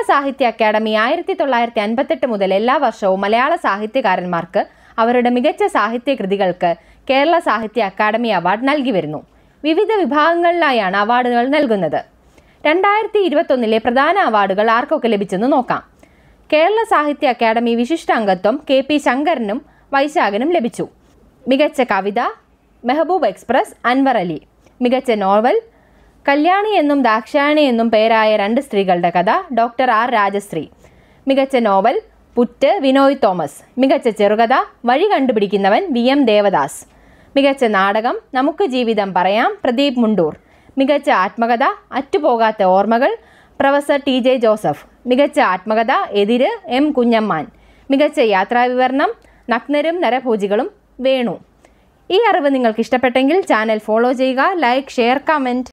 കേരള സാഹിത്യ അക്കാദമി ആയിരത്തി തൊള്ളായിരത്തി അൻപത്തെട്ട് മുതൽ എല്ലാ വർഷവും മലയാള സാഹിത്യകാരന്മാർക്ക് അവരുടെ മികച്ച സാഹിത്യ കൃതികൾക്ക് കേരള സാഹിത്യ അക്കാദമി അവാർഡ് നൽകി വരുന്നു വിവിധ വിഭാഗങ്ങളിലായാണ് അവാർഡുകൾ നൽകുന്നത് രണ്ടായിരത്തി ഇരുപത്തൊന്നിലെ പ്രധാന അവാർഡുകൾ ആർക്കൊക്കെ ലഭിച്ചെന്ന് നോക്കാം കേരള സാഹിത്യ അക്കാദമി വിശിഷ്ട അംഗത്വം കെ പി ശങ്കരനും വൈശാഖനും ലഭിച്ചു മികച്ച കവിത മെഹബൂബ് എക്സ്പ്രസ് അൻവർ അലി മികച്ച നോവൽ കല്യാണി എന്നും ദാക്ഷായണി എന്നും പേരായ രണ്ട് സ്ത്രീകളുടെ കഥ ഡോക്ടർ ആർ രാജശ്രീ മികച്ച നോവൽ പുറ്റ് വിനോയ് തോമസ് മികച്ച ചെറുകഥ വഴി കണ്ടുപിടിക്കുന്നവൻ വി എം ദേവദാസ് മികച്ച നാടകം നമുക്ക് ജീവിതം പറയാം പ്രദീപ് മുണ്ടൂർ മികച്ച ആത്മകഥ അറ്റുപോകാത്ത ഓർമ്മകൾ പ്രൊഫസർ ടി ജെ ജോസഫ് മികച്ച ആത്മകഥ എതിര് എം കുഞ്ഞമ്മാൻ മികച്ച യാത്രാവിവരണം നഗ്നരും നരഭോജികളും വേണു ഈ അറിവ് നിങ്ങൾക്ക് ഇഷ്ടപ്പെട്ടെങ്കിൽ ചാനൽ ഫോളോ ചെയ്യുക ലൈക്ക് ഷെയർ കമൻറ്റ്